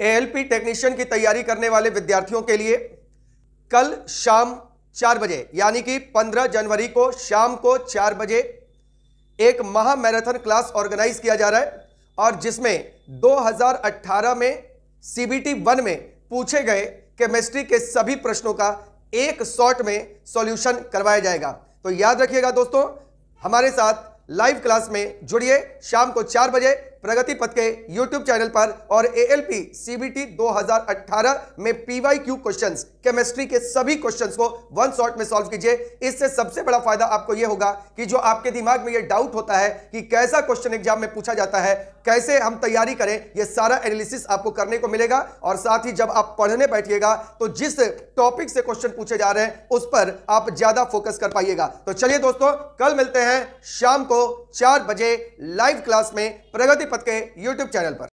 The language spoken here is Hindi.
एएलपी टेक्नीशियन की तैयारी करने वाले विद्यार्थियों के लिए कल शाम चार बजे यानी कि 15 जनवरी को शाम को चार बजे एक महा मैराथन क्लास ऑर्गेनाइज किया जा रहा है और जिसमें 2018 में सीबीटी वन में पूछे गए केमिस्ट्री के सभी प्रश्नों का एक शॉट में सॉल्यूशन करवाया जाएगा तो याद रखिएगा दोस्तों हमारे साथ लाइव क्लास में जुड़िए शाम को चार बजे प्रगति पथ के यूट्यूब चैनल पर और ए एल एएलपी सीबीटी 2018 में क्यू क्वेश्चन केमिस्ट्री के सभी क्वेश्चंस को वन शॉट में सॉल्व कीजिए इससे सबसे बड़ा फायदा आपको यह होगा कि जो आपके दिमाग में यह डाउट होता है कि कैसा क्वेश्चन एग्जाम में पूछा जाता है कैसे हम तैयारी करें यह सारा एनालिसिस आपको करने को मिलेगा और साथ ही जब आप पढ़ने बैठिएगा तो जिस टॉपिक से क्वेश्चन पूछे जा रहे हैं उस पर आप ज्यादा फोकस कर पाइएगा तो चलिए दोस्तों कल मिलते हैं शाम को चार बजे लाइव क्लास में प्रगति लखपत के यूट्यूब चैनल पर